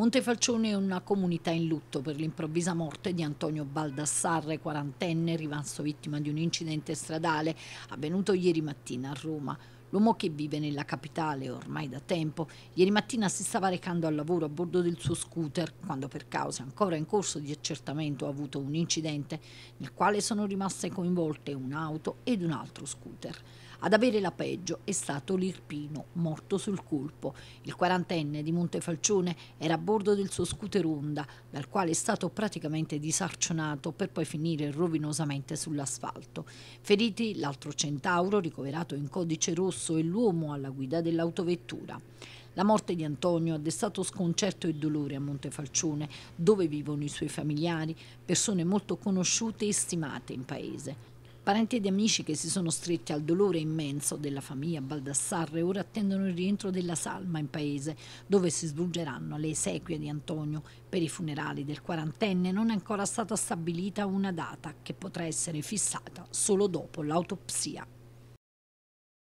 Montefalcione è una comunità in lutto per l'improvvisa morte di Antonio Baldassarre, quarantenne, rimasto vittima di un incidente stradale avvenuto ieri mattina a Roma. L'uomo che vive nella capitale ormai da tempo, ieri mattina si stava recando al lavoro a bordo del suo scooter quando per cause ancora in corso di accertamento ha avuto un incidente nel quale sono rimaste coinvolte un'auto ed un altro scooter. Ad avere la peggio è stato l'Irpino, morto sul colpo. Il quarantenne di Montefalcione era a bordo del suo scooter Honda, dal quale è stato praticamente disarcionato per poi finire rovinosamente sull'asfalto. Feriti l'altro centauro, ricoverato in codice rosso rosso e l'uomo alla guida dell'autovettura. La morte di Antonio ha destato sconcerto e dolore a Montefalcione, dove vivono i suoi familiari, persone molto conosciute e stimate in paese. Parenti ed amici che si sono stretti al dolore immenso della famiglia Baldassarre ora attendono il rientro della salma in paese, dove si svolgeranno le esequie di Antonio. Per i funerali del quarantenne non è ancora stata stabilita una data che potrà essere fissata solo dopo l'autopsia.